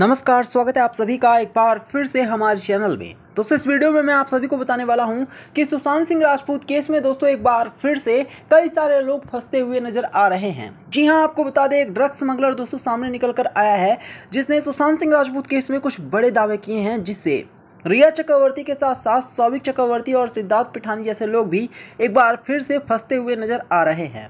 नमस्कार स्वागत है आप सभी का एक बार फिर से हमारे चैनल में दोस्तों इस वीडियो में मैं आप सभी को बताने वाला हूं कि सुशांत सिंह राजपूत केस में दोस्तों एक बार फिर से कई सारे लोग फंसते हुए नजर आ रहे हैं जी हां आपको बता दें एक ड्रग्स स्मगलर दोस्तों सामने निकल कर आया है जिसने सुशांत सिंह राजपूत केस में कुछ बड़े दावे किए हैं जिससे रिया चक्रवर्ती के साथ साथ सौविक चक्रवर्ती और सिद्धार्थ पिठानी जैसे लोग भी एक बार फिर से फंसते हुए नजर आ रहे हैं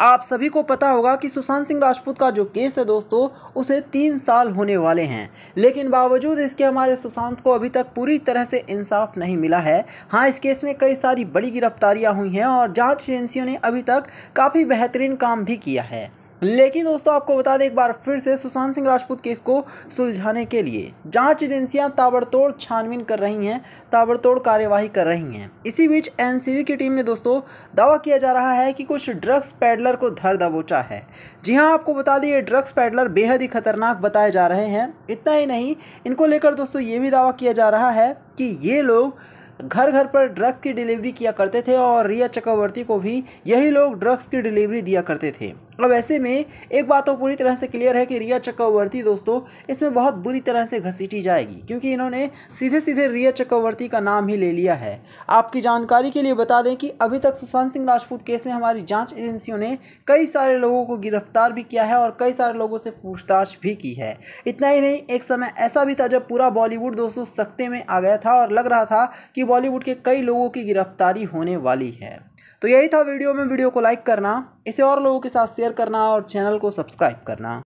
आप सभी को पता होगा कि सुशांत सिंह राजपूत का जो केस है दोस्तों उसे तीन साल होने वाले हैं लेकिन बावजूद इसके हमारे सुशांत को अभी तक पूरी तरह से इंसाफ नहीं मिला है हाँ इस केस में कई सारी बड़ी गिरफ्तारियाँ हुई हैं और जाँच एजेंसियों ने अभी तक काफ़ी बेहतरीन काम भी किया है लेकिन दोस्तों आपको बता दें एक बार फिर से सुशांत सिंह राजपूत केस को सुलझाने के लिए जांच एजेंसियां ताबड़तोड़ छानबीन कर रही हैं ताबड़तोड़ कार्यवाही कर रही हैं इसी बीच एनसीबी की टीम ने दोस्तों दावा किया जा रहा है कि कुछ ड्रग्स पैडलर को धर दबोचा है जी हाँ आपको बता दें ये ड्रग्स पैडलर बेहद ही खतरनाक बताए जा रहे हैं इतना ही नहीं इनको लेकर दोस्तों ये भी दावा किया जा रहा है कि ये लोग घर घर पर ड्रग्स की डिलीवरी किया करते थे और रिया चक्रवर्ती को भी यही लोग ड्रग्स की डिलीवरी दिया करते थे अब ऐसे में एक बात तो पूरी तरह से क्लियर है कि रिया चक्रवर्ती दोस्तों इसमें बहुत बुरी तरह से घसीटी जाएगी क्योंकि इन्होंने सीधे सीधे रिया चक्रवर्ती का नाम ही ले लिया है आपकी जानकारी के लिए बता दें कि अभी तक सुशांत सिंह राजपूत केस में हमारी जाँच एजेंसियों ने कई सारे लोगों को गिरफ्तार भी किया है और कई सारे लोगों से पूछताछ भी की है इतना ही नहीं एक समय ऐसा भी था जब पूरा बॉलीवुड दोस्तों सख्ते में आ गया था और लग रहा था कि बॉलीवुड के कई लोगों की गिरफ्तारी होने वाली है तो यही था वीडियो में वीडियो को लाइक करना इसे और लोगों के साथ शेयर करना और चैनल को सब्सक्राइब करना